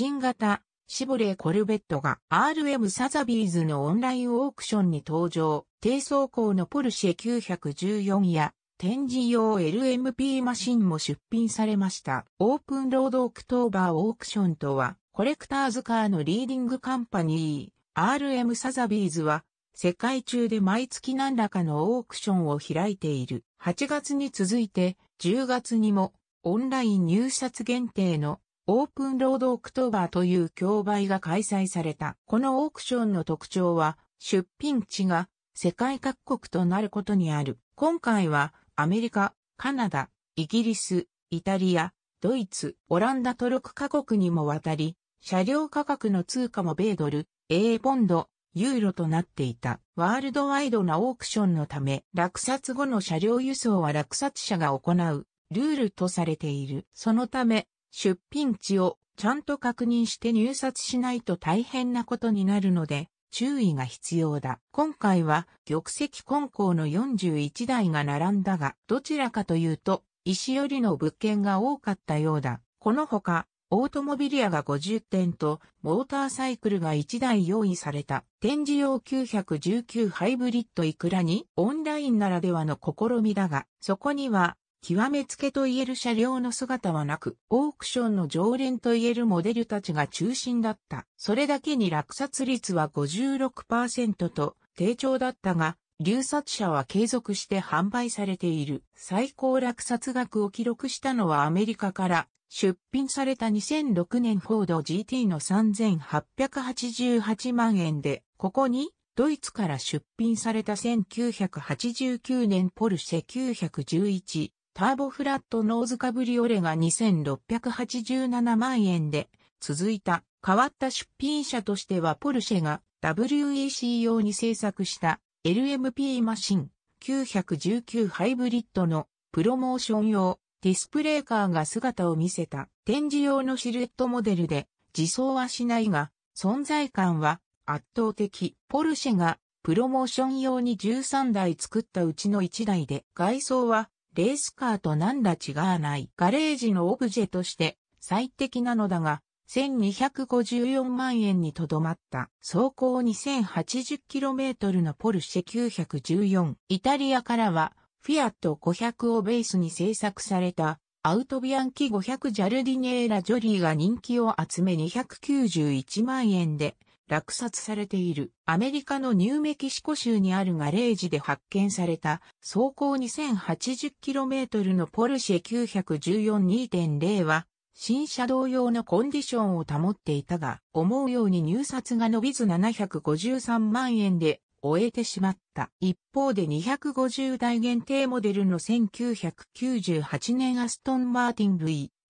新型シボレーコルベットが RM サザビーズのオンラインオークションに登場、低走行のポルシェ914や展示用 LMP マシンも出品されました。オープンロードオクトーバーオークションとは、コレクターズカーのリーディングカンパニー、RM サザビーズは、世界中で毎月何らかのオークションを開いている。8月に続いて、10月にも、オンライン入札限定のオープンロードオクトーバーという競売が開催された。このオークションの特徴は、出品地が世界各国となることにある。今回は、アメリカ、カナダ、イギリス、イタリア、ドイツ、オランダと6カ国にもわたり、車両価格の通貨も米ドル、A ポンド、ユーロとなっていた。ワールドワイドなオークションのため、落札後の車両輸送は落札者が行う、ルールとされている。そのため、出品地をちゃんと確認して入札しないと大変なことになるので、注意が必要だ。今回は玉石混交の41台が並んだが、どちらかというと、石寄りの物件が多かったようだ。このほか、オートモビリアが50点と、モーターサイクルが1台用意された、展示用919ハイブリッドいくらに、オンラインならではの試みだが、そこには、極めつけと言える車両の姿はなく、オークションの常連と言えるモデルたちが中心だった。それだけに落札率は56%と低調だったが、流札車は継続して販売されている。最高落札額を記録したのはアメリカから出品された2006年フォード GT の3888万円で、ここにドイツから出品された1989年ポルシェ911ターボフラットノーズカブリオレが2687万円で続いた変わった出品者としてはポルシェが WEC 用に製作した LMP マシン919ハイブリッドのプロモーション用ディスプレイカーが姿を見せた展示用のシルエットモデルで自走はしないが存在感は圧倒的。ポルシェがプロモーション用に13台作ったうちの1台で外装はレースカーと何ら違わないガレージのオブジェとして最適なのだが、1254万円にとどまった。走行 2080km のポルシェ914。イタリアからは、フィアット500をベースに制作された、アウトビアンキ500ジャルディネーラ・ジョリーが人気を集め291万円で落札されているアメリカのニューメキシコ州にあるガレージで発見された走行 2080km のポルシェ914-2.0は新車同様のコンディションを保っていたが思うように入札が伸びず753万円で終えてしまった。一方で250台限定モデルの1998年アストンマーティン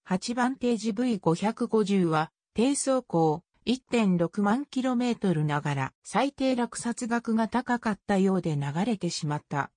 V8 バンテージ V550 は低走行1.6万キロメートルながら最低落札額が高かったようで流れてしまった。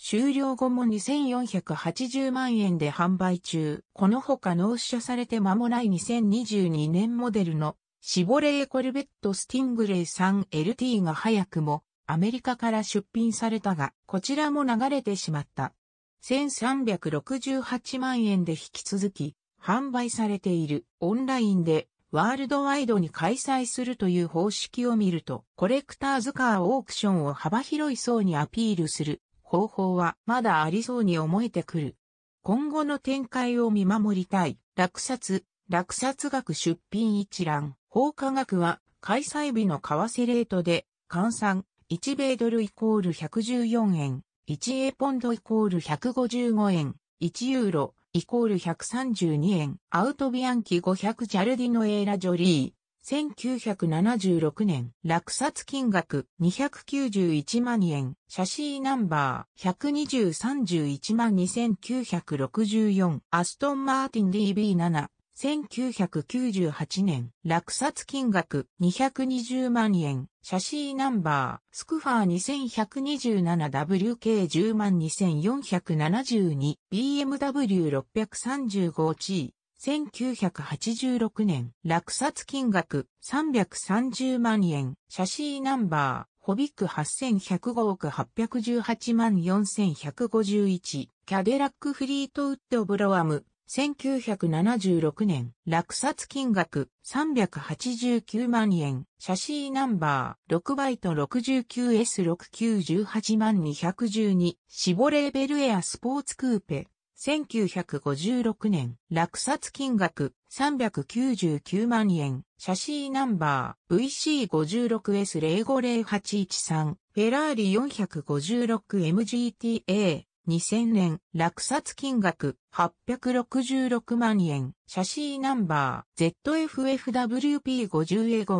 終了後も2480万円で販売中。このほか納車されて間もない2022年モデルのシボレーコルベットスティングレイ 3LT が早くもアメリカから出品されたが、こちらも流れてしまった。1368万円で引き続き販売されているオンラインでワールドワイドに開催するという方式を見ると、コレクターズカーオークションを幅広い層にアピールする方法はまだありそうに思えてくる。今後の展開を見守りたい。落札、落札額出品一覧。法課額は開催日の為替レートで、換算、1米ドルイコール114円、1A ポンドイコール155円、1ユーロ、イコール132円、アウトビアンキ500ジャルディノエーラ・ジョリー、1976年、落札金額291万円、写真ナンバー12031万2964、アストン・マーティン DB7、1998年、落札金額220万円、写真ナンバー、スクファー 2127WK102472、BMW635G、1986年、落札金額330万円、写真ナンバー、ホビック8105億818万4151、キャデラックフリートウッドブロアム、1976年、落札金額389万円、写真ナンバー6バイト 69S6918 万212、シボレーベルエアスポーツクーペ。1956年、落札金額399万円、写真ナンバー VC56S05081 3フェラーリ 456MGTA 2000年、落札金額866万円、写真ナンバー ZFFWP50 a 5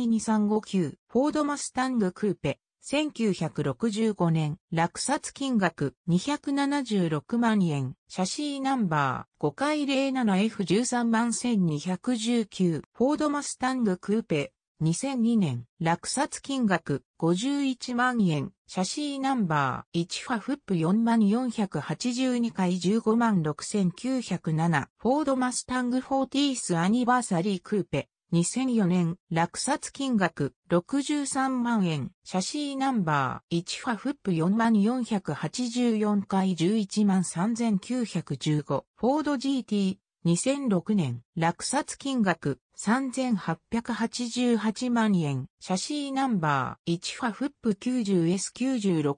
Y012235 フォードマスタングクーペ、1965年、落札金額276万円、写真ナンバー5回 07F13 1219フォードマスタングクーペ、2002年、落札金額51万円、写真ナンバー1ファフップ4482回15万6907、フォードマスタング40スアニバーサリークーペ。2004年、落札金額63万円、写真ナンバー1ファフップ4484回11万3915、フォード GT 2006年、落札金額3888万円、写真ナンバー1ファフップ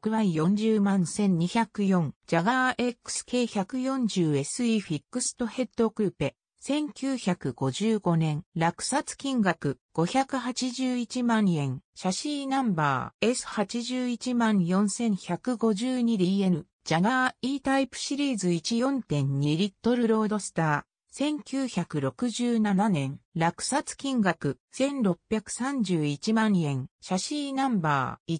90S96Y40 万1204、ジャガー XK140SE フィックストヘッドクーペ。1955年、落札金額581万円、写真ナンバー S814,152DN、ジャガー E タイプシリーズ14.2リットルロードスター、1967年、落札金額1631万円、シーナンバー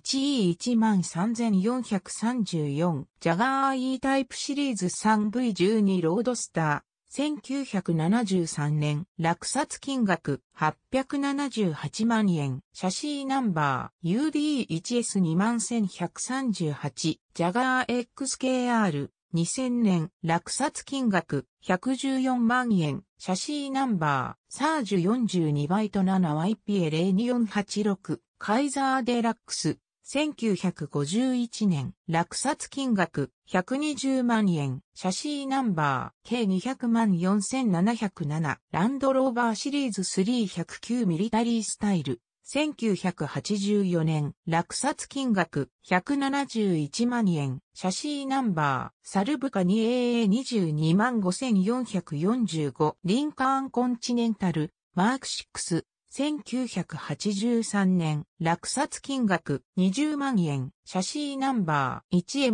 1E13434、ジャガー E タイプシリーズ 3V12 ロードスター、1973年、落札金額878万円、シーナンバー UD1S21138、ジャガー XKR 2000年、落札金額114万円、写真ナンバー、サージュ42イト 7YPA02486、カイザーデラックス、1951年、落札金額120万円、写真ナンバー、計200万4707、ランドローバーシリーズ309ミリタリースタイル、1984年、落札金額171万円、写真ナンバー、サルブカ 2AA22 万5445、リンカーンコンチネンタル、マーク6、1983年、落札金額20万円、写真ナンバー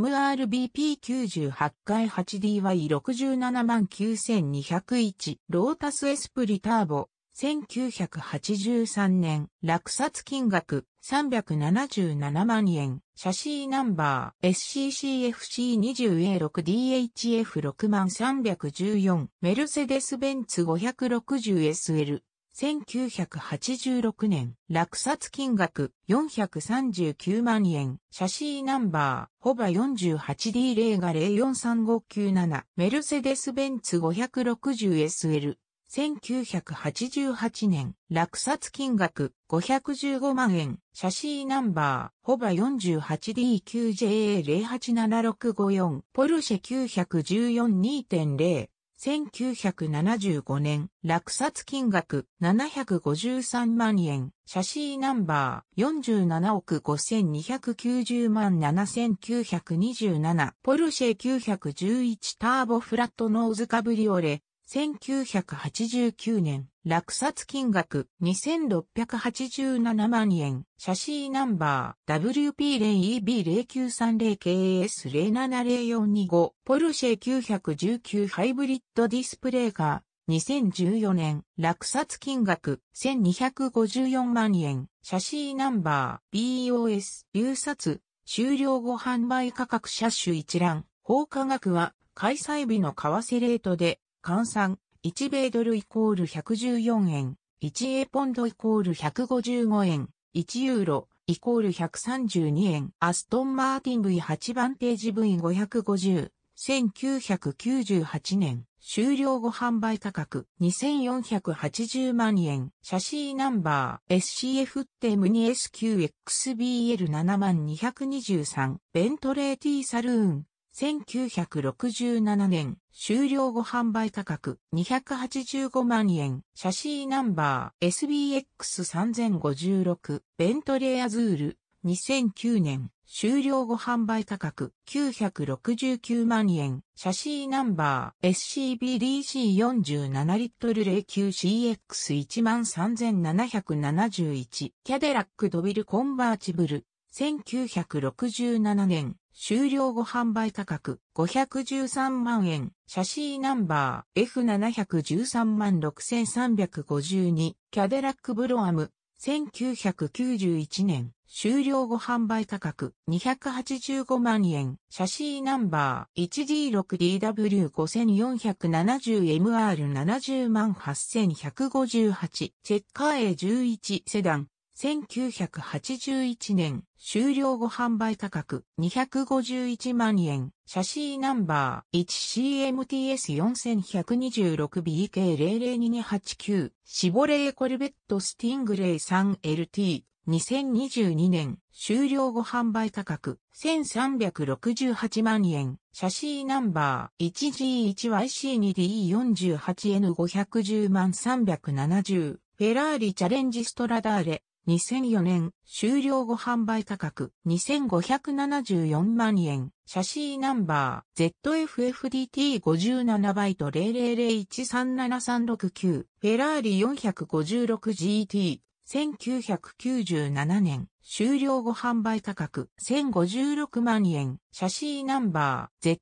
1MRBP98 回 8DY67 9201、ロータスエスプリターボ1983年、落札金額377万円、写真ナンバー SCCFC20A6DHF6 314、メルセデス・ベンツ 560SL。1986年、落札金額439万円、写真ナンバー、ホバ 48D0 が043597、メルセデス・ベンツ 560SL。1988年、落札金額515万円、写真ナンバー、ホバ 48D9JA087654、ポルシェ914.2.0、1975年、落札金額753万円、写真ナンバー47億5290万7927、ポルシェ911ターボフラットノーズカブリオレ、1989年、落札金額2687万円、写真ナンバー WP0EB0930KS070425、ポルシェ919ハイブリッドディスプレイカー、2014年、落札金額1254万円、写真ナンバー BOS 流札、終了後販売価格車種一覧、法課額は開催日の為替レートで換算、1米ドルイコール114円、1英ポンドイコール155円、1ユーロイコール132円、アストンマーティン V8 番ページ V550、1998年、終了後販売価格2480万円、写真ナンバー SCF テてム 2SQXBL7223、ベントレーテーサルーン、1967年終了後販売価格285万円写真ナンバー SBX3056 ベントレーアズール2009年終了後販売価格969万円写真ナンバー SCBDC47 リットル 09CX13771 キャデラックドビルコンバーチブル1967年終了後販売価格513万円、写真ナンバー F713 万6352、キャデラックブロアム、1991年、終了後販売価格285万円、写真ナンバー 1D6DW5470MR70 万8158、チェッカー A11 セダン、1981年終了後販売価格251万円。写真ナンバー 1CMTS4126BK00228 シボレーコルベットスティングレイ 3LT 2022年終了後販売価格1368万円。写真ナンバー 1G1YC2D48N510 万370。フェラーリチャレンジストラダーレ2004年、終了後販売価格2574万円、写真ナンバー ZFFDT57 バイト0 0 0 1 3 7 3 6 9フェラーリ 456GT、1997年、終了後販売価格1056万円、写真ナンバー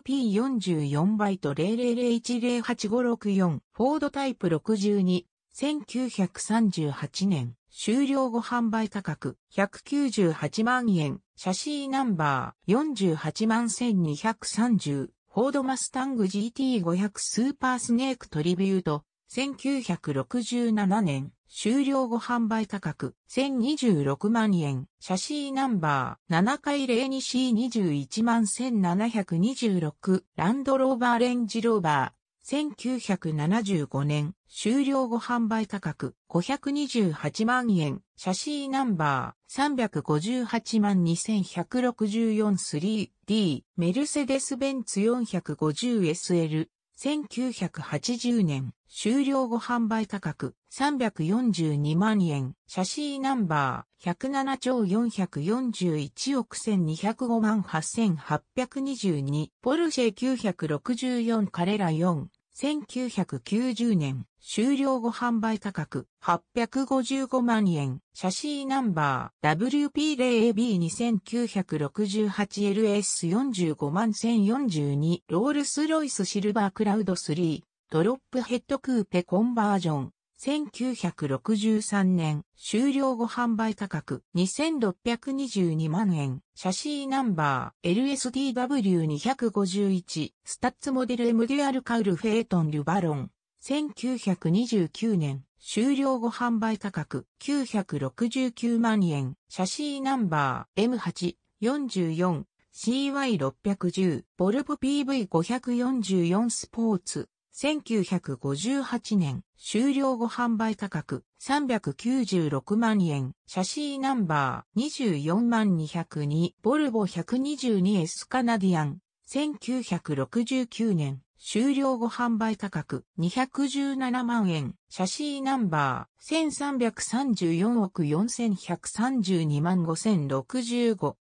ZFFWP44 バイト0001085664、フォードタイプ62、1938年、終了後販売価格198万円、写真ナンバー48万1230、フォードマスタング GT500 スーパースネークトリビュート、1967年、終了後販売価格1026万円、写真ナンバー7回 02C21 万1726、ランドローバーレンジローバー、1975年終了後販売価格528万円、写真ナンバー358万 2164-3D メルセデス・ベンツ 450SL 1980年終了後販売価格342万円、写真ナンバー107兆441億1205万8822、ポルシェ964カレラ4、1990年終了後販売価格855万円。写真ナンバー WP0AB2968LS45 万1042ロールスロイスシルバークラウド3ドロップヘッドクーペコンバージョン1963年、終了後販売価格2622万円、シーナンバー LSDW251、スタッツモデル M デュアルカウルフェイトン・リュバロン、1929年、終了後販売価格969万円、シーナンバー M844、CY610、ボルボ PV544 スポーツ、1958年終了後販売価格396万円、写真ナンバー24 202、ボルボ 122S カナディアン、1969年終了後販売価格217万円、写真ナンバー1334億4132万5065、